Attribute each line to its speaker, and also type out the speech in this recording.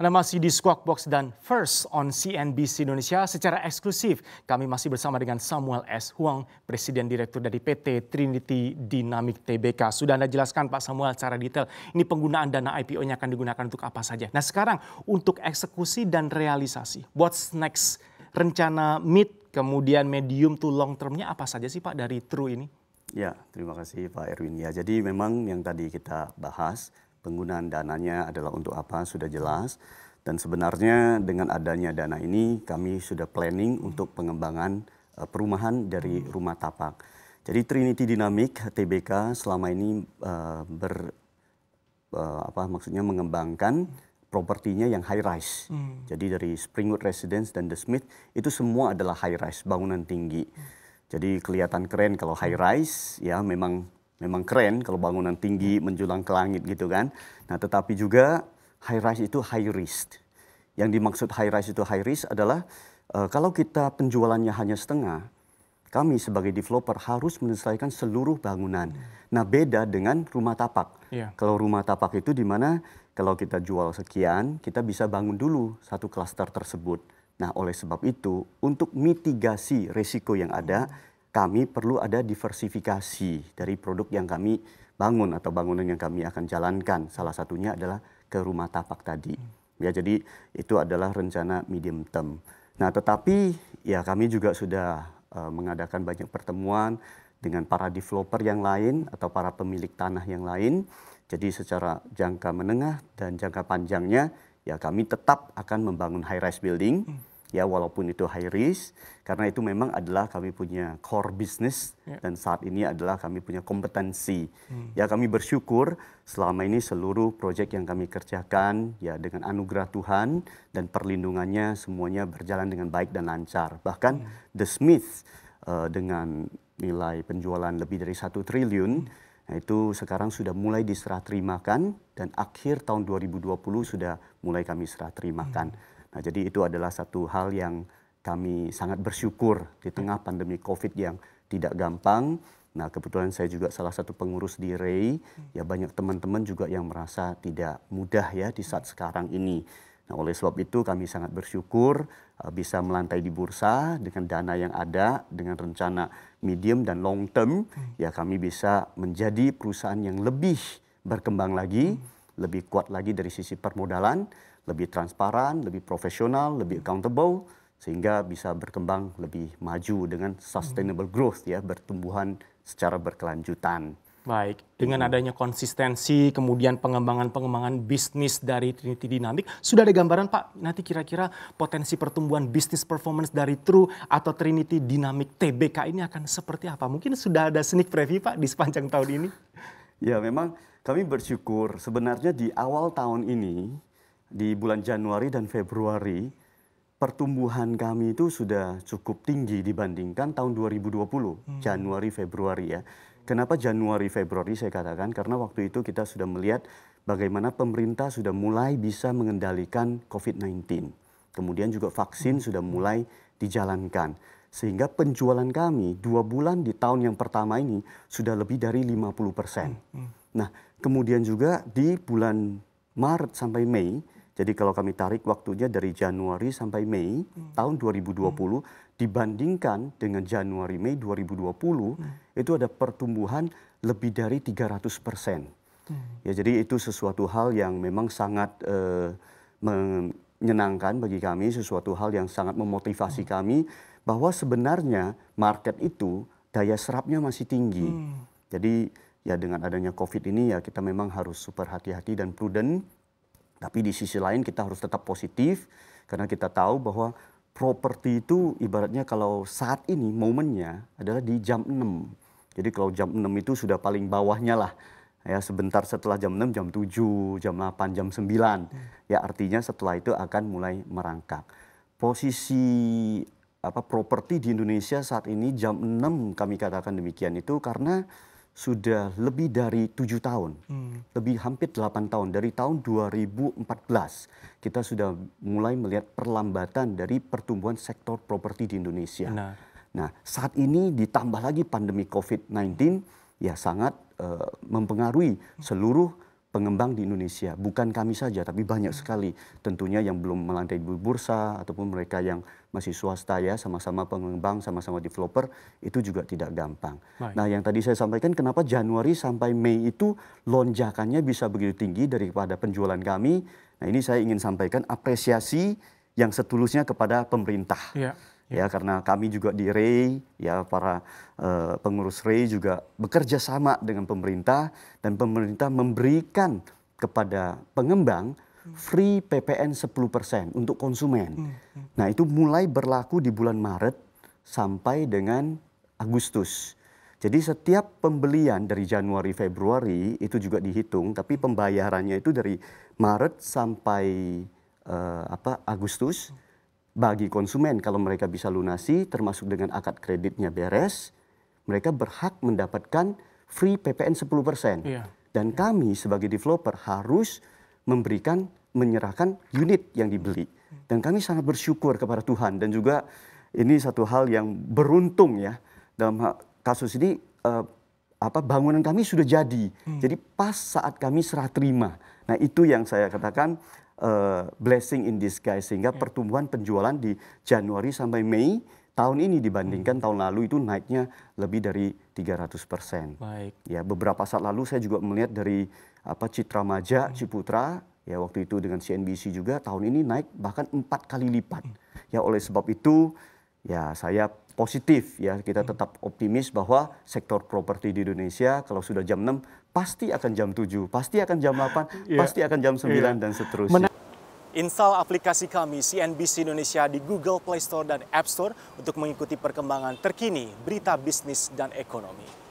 Speaker 1: Anda masih di Squawk Box dan First on CNBC Indonesia secara eksklusif. Kami masih bersama dengan Samuel S. Huang, Presiden Direktur dari PT Trinity Dynamic Tbk. Sudah Anda jelaskan Pak Samuel secara detail, ini penggunaan dana IPO-nya akan digunakan untuk apa saja. Nah sekarang untuk eksekusi dan realisasi, what's next? Rencana mid, kemudian medium to long termnya apa saja sih Pak dari True ini? Ya, terima kasih Pak Erwin. Ya, jadi memang yang tadi kita bahas, penggunaan dananya adalah untuk apa sudah jelas. Dan sebenarnya dengan adanya dana ini kami sudah planning untuk pengembangan eh, perumahan dari rumah tapak. Jadi Trinity Dynamic TBK selama ini eh, ber eh, apa maksudnya mengembangkan propertinya yang high rise. Hmm. Jadi dari Springwood Residence dan The Smith itu semua adalah high rise, bangunan tinggi. Hmm. Jadi kelihatan keren kalau high rise ya memang memang keren kalau bangunan tinggi menjulang ke langit gitu kan. Nah, tetapi juga high rise itu high risk. Yang dimaksud high rise itu high risk adalah uh, kalau kita penjualannya hanya setengah, kami sebagai developer harus menyelesaikan seluruh bangunan. Nah, beda dengan rumah tapak. Yeah. Kalau rumah tapak itu di mana kalau kita jual sekian, kita bisa bangun dulu satu klaster tersebut. Nah, oleh sebab itu, untuk mitigasi resiko yang ada, kami perlu ada diversifikasi dari produk yang kami bangun atau bangunan yang kami akan jalankan. Salah satunya adalah ke rumah tapak tadi. Ya, jadi itu adalah rencana medium term. Nah, tetapi ya kami juga sudah uh, mengadakan banyak pertemuan dengan para developer yang lain atau para pemilik tanah yang lain. Jadi secara jangka menengah dan jangka panjangnya ya kami tetap akan membangun high rise building. Hmm ya walaupun itu high risk karena itu memang adalah kami punya core business yeah. dan saat ini adalah kami punya kompetensi. Hmm. Ya kami bersyukur selama ini seluruh proyek yang kami kerjakan ya dengan anugerah Tuhan dan perlindungannya semuanya berjalan dengan baik dan lancar. Bahkan hmm. The Smith uh, eh, dengan nilai penjualan lebih dari satu triliun hmm. Nah, itu sekarang sudah mulai diserah terimakan dan akhir tahun 2020 sudah mulai kami serah terimakan. Hmm. Nah, jadi itu adalah satu hal yang kami sangat bersyukur di tengah pandemi COVID yang tidak gampang. Nah, kebetulan saya juga salah satu pengurus di REI. Ya, banyak teman-teman juga yang merasa tidak mudah ya di saat sekarang ini. Nah, oleh sebab itu kami sangat bersyukur uh, bisa melantai di bursa dengan dana yang ada, dengan rencana medium dan long term, hmm. ya kami bisa menjadi perusahaan yang lebih berkembang lagi. Hmm lebih kuat lagi dari sisi permodalan, lebih transparan, lebih profesional, lebih hmm. accountable sehingga bisa berkembang lebih maju dengan hmm. sustainable growth ya, pertumbuhan secara berkelanjutan. Baik, dengan hmm. adanya konsistensi, kemudian pengembangan-pengembangan bisnis dari Trinity Dynamic, sudah ada gambaran Pak, nanti kira-kira potensi pertumbuhan bisnis performance dari True atau Trinity Dynamic TBK ini akan seperti apa? Mungkin sudah ada sneak preview Pak di sepanjang tahun ini? Ya, memang kami bersyukur sebenarnya di awal tahun ini, di bulan Januari dan Februari, pertumbuhan kami itu sudah cukup tinggi dibandingkan tahun 2020, hmm. Januari, Februari ya. Kenapa Januari Februari saya katakan karena waktu itu kita sudah melihat bagaimana pemerintah sudah mulai bisa mengendalikan COVID-19. Kemudian juga vaksin hmm. sudah mulai dijalankan. Sehingga penjualan kami dua bulan di tahun yang pertama ini sudah lebih dari 50 persen. Hmm, hmm. Nah, kemudian juga di bulan Maret sampai Mei, jadi kalau kami tarik waktunya dari Januari sampai Mei hmm. tahun 2020 hmm. dibandingkan dengan Januari Mei 2020 hmm. itu ada pertumbuhan lebih dari 300 persen. Hmm. Ya jadi itu sesuatu hal yang memang sangat eh, menyenangkan bagi kami, sesuatu hal yang sangat memotivasi hmm. kami bahwa sebenarnya market itu daya serapnya masih tinggi. Hmm. Jadi ya dengan adanya COVID ini ya kita memang harus super hati-hati dan prudent. Tapi di sisi lain kita harus tetap positif karena kita tahu bahwa properti itu ibaratnya kalau saat ini momennya adalah di jam 6. Jadi kalau jam 6 itu sudah paling bawahnya lah. Ya sebentar setelah jam 6, jam 7, jam 8, jam 9. Hmm. Ya artinya setelah itu akan mulai merangkak. Posisi apa properti di Indonesia saat ini jam 6 kami katakan demikian itu karena sudah lebih dari tujuh tahun, hmm. lebih hampir delapan tahun dari tahun 2014 kita sudah mulai melihat perlambatan dari pertumbuhan sektor properti di Indonesia. Nah, nah saat ini ditambah lagi pandemi COVID-19 ya sangat uh, mempengaruhi hmm. seluruh pengembang di Indonesia. Bukan kami saja, tapi banyak sekali. Tentunya yang belum melantai di bursa, ataupun mereka yang masih swasta ya, sama-sama pengembang, sama-sama developer, itu juga tidak gampang. Baik. Nah yang tadi saya sampaikan, kenapa Januari sampai Mei itu lonjakannya bisa begitu tinggi daripada penjualan kami. Nah ini saya ingin sampaikan apresiasi yang setulusnya kepada pemerintah. Ya ya hmm. karena kami juga di Ray, ya para uh, pengurus Ray juga bekerja sama dengan pemerintah dan pemerintah memberikan kepada pengembang hmm. free PPN 10% untuk konsumen. Hmm, nah, itu mulai berlaku di bulan Maret sampai dengan Agustus. Jadi setiap pembelian dari Januari Februari itu juga dihitung, tapi pembayarannya itu dari Maret sampai uh, apa Agustus. Hmm bagi konsumen kalau mereka bisa lunasi termasuk dengan akad kreditnya beres, mereka berhak mendapatkan free PPN 10%. Yeah. Dan kami sebagai developer harus memberikan menyerahkan unit yang dibeli. Dan kami sangat bersyukur kepada Tuhan dan juga ini satu hal yang beruntung ya dalam kasus ini eh, apa bangunan kami sudah jadi. Hmm. Jadi pas saat kami serah terima. Nah, itu yang saya katakan Eh, blessing in disguise sehingga ya. pertumbuhan penjualan di Januari sampai Mei tahun ini dibandingkan hmm. tahun lalu itu naiknya lebih dari 300 persen. Baik. Ya beberapa saat lalu saya juga melihat dari apa Citra Maja hmm. Ciputra ya waktu itu dengan CNBC juga tahun ini naik bahkan empat kali lipat. Hmm. Ya oleh sebab itu ya saya positif ya kita hmm. tetap optimis bahwa sektor properti di Indonesia kalau sudah jam 6 pasti akan jam 7, pasti akan jam 8, yeah. pasti akan jam 9 yeah. dan seterusnya. Men Install aplikasi kami CNBC Indonesia di Google Play Store dan App Store untuk mengikuti perkembangan terkini berita bisnis dan ekonomi.